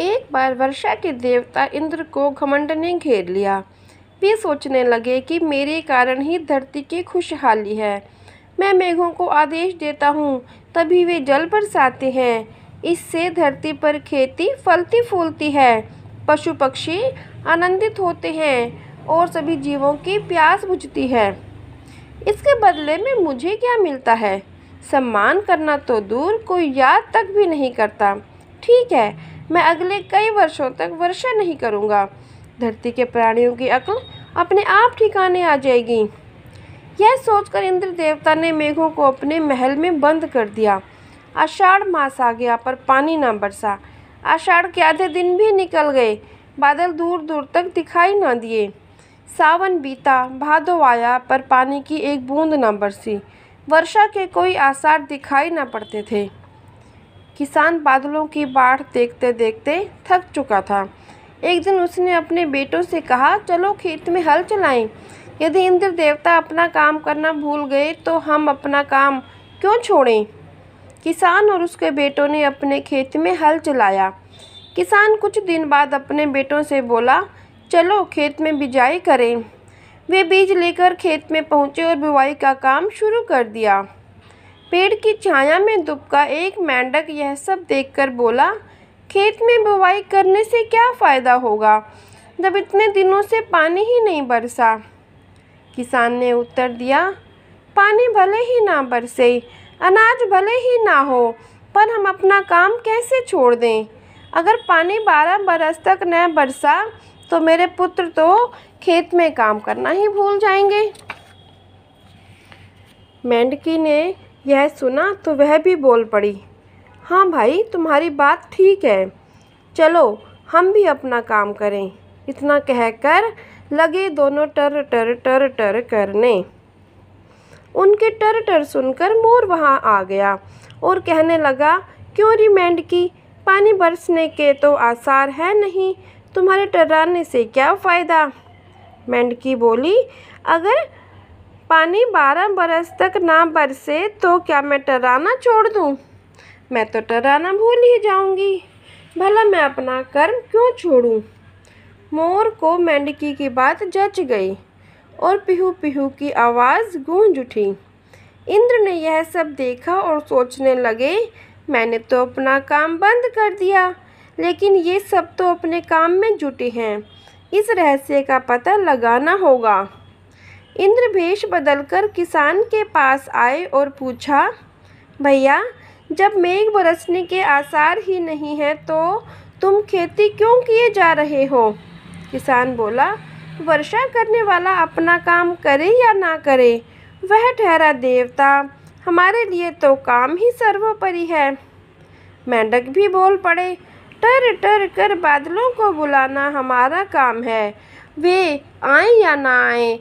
एक बार वर्षा के देवता इंद्र को घमंड ने घेर लिया वे सोचने लगे कि मेरे कारण ही धरती की खुशहाली है मैं मेघों को आदेश देता हूँ तभी वे जल बरसाते हैं इससे धरती पर खेती फलती फूलती है पशु पक्षी आनंदित होते हैं और सभी जीवों की प्यास बुझती है इसके बदले में मुझे क्या मिलता है सम्मान करना तो दूर कोई याद तक भी नहीं करता ठीक है मैं अगले कई वर्षों तक वर्षा नहीं करूँगा धरती के प्राणियों की अक्ल अपने आप ठिकाने आ जाएगी यह सोचकर इंद्र देवता ने मेघों को अपने महल में बंद कर दिया आषाढ़ मास आ गया पर पानी ना बरसा आषाढ़ के आधे दिन भी निकल गए बादल दूर दूर तक दिखाई ना दिए सावन बीता भादो आया पर पानी की एक बूंद ना बरसी वर्षा के कोई आसार दिखाई ना पड़ते थे किसान बादलों की बाढ़ देखते देखते थक चुका था एक दिन उसने अपने बेटों से कहा चलो खेत में हल चलाएं यदि इंद्र देवता अपना काम करना भूल गए तो हम अपना काम क्यों छोड़ें किसान और उसके बेटों ने अपने खेत में हल चलाया किसान कुछ दिन बाद अपने बेटों से बोला चलो खेत में बिजाई करें वे बीज लेकर खेत में पहुँचे और बुवाई का काम शुरू कर दिया पेड़ की छाया में दुबका एक मेंढक यह सब देखकर बोला खेत में बुवाई करने से क्या फ़ायदा होगा जब इतने दिनों से पानी ही नहीं बरसा किसान ने उत्तर दिया पानी भले ही ना बरसे अनाज भले ही ना हो पर हम अपना काम कैसे छोड़ दें अगर पानी बारह बरस तक न बरसा तो मेरे पुत्र तो खेत में काम करना ही भूल जाएंगे मेंढकी ने यह सुना तो वह भी बोल पड़ी हाँ भाई तुम्हारी बात ठीक है चलो हम भी अपना काम करें इतना कहकर लगे दोनों टर टर टर टर करने उनके टर टर सुनकर मोर वहाँ आ गया और कहने लगा क्यों रिमेंड की पानी बरसने के तो आसार है नहीं तुम्हारे टर्राने से क्या फ़ायदा मेंढकी बोली अगर पानी बारह बरस तक ना बरसे तो क्या मैं टराना छोड़ दूँ मैं तो टराना भूल ही जाऊँगी भला मैं अपना कर्म क्यों छोड़ूँ मोर को मेंढकी की बात जच गई और पिहू पिहू की आवाज़ गूंज उठी इंद्र ने यह सब देखा और सोचने लगे मैंने तो अपना काम बंद कर दिया लेकिन ये सब तो अपने काम में जुटे हैं इस रहस्य का पता लगाना होगा इंद्र भेष बदलकर किसान के पास आए और पूछा भैया जब मेघ बरसने के आसार ही नहीं है तो तुम खेती क्यों किए जा रहे हो किसान बोला वर्षा करने वाला अपना काम करे या ना करे वह ठहरा देवता हमारे लिए तो काम ही सर्वोपरि है मेंढक भी बोल पड़े टर टर कर बादलों को बुलाना हमारा काम है वे आए या ना आए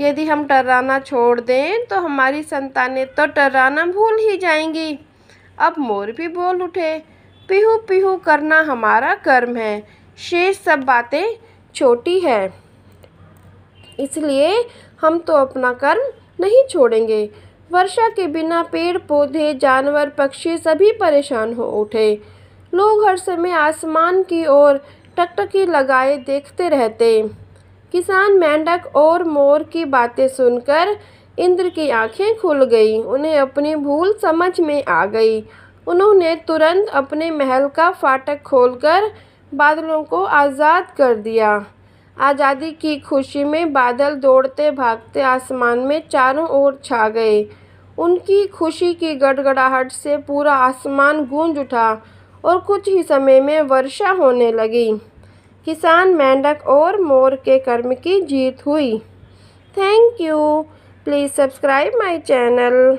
यदि हम टराना छोड़ दें तो हमारी संतानें तो टराना भूल ही जाएंगी अब मोर भी बोल उठे पीहू पीहू करना हमारा कर्म है शेष सब बातें छोटी है इसलिए हम तो अपना कर्म नहीं छोड़ेंगे वर्षा के बिना पेड़ पौधे जानवर पक्षी सभी परेशान हो उठे लोग हर समय आसमान की ओर टकटकी लगाए देखते रहते किसान मेंढक और मोर की बातें सुनकर इंद्र की आंखें खुल गईं उन्हें अपनी भूल समझ में आ गई उन्होंने तुरंत अपने महल का फाटक खोलकर बादलों को आज़ाद कर दिया आज़ादी की खुशी में बादल दौड़ते भागते आसमान में चारों ओर छा गए उनकी खुशी की गड़गड़ाहट से पूरा आसमान गूंज उठा और कुछ ही समय में वर्षा होने लगी किसान मेंढक और मोर के कर्म की जीत हुई thank you please subscribe my channel